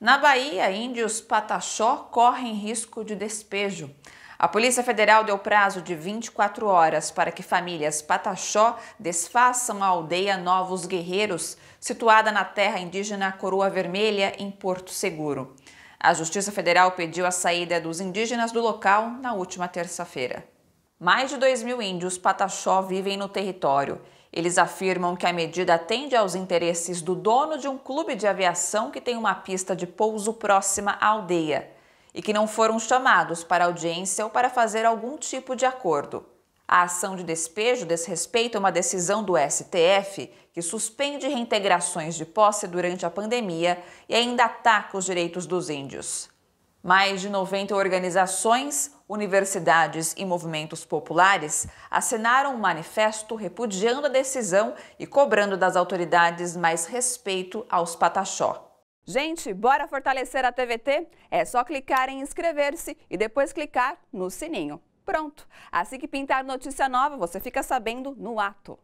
Na Bahia, índios pataxó correm risco de despejo. A Polícia Federal deu prazo de 24 horas para que famílias Pataxó desfaçam a aldeia Novos Guerreiros, situada na terra indígena Coroa Vermelha, em Porto Seguro. A Justiça Federal pediu a saída dos indígenas do local na última terça-feira. Mais de 2 mil índios pataxó vivem no território. Eles afirmam que a medida atende aos interesses do dono de um clube de aviação que tem uma pista de pouso próxima à aldeia e que não foram chamados para audiência ou para fazer algum tipo de acordo. A ação de despejo desrespeita uma decisão do STF que suspende reintegrações de posse durante a pandemia e ainda ataca os direitos dos índios. Mais de 90 organizações, universidades e movimentos populares assinaram um manifesto repudiando a decisão e cobrando das autoridades mais respeito aos Pataxó. Gente, bora fortalecer a TVT? É só clicar em inscrever-se e depois clicar no sininho. Pronto! Assim que pintar notícia nova, você fica sabendo no ato.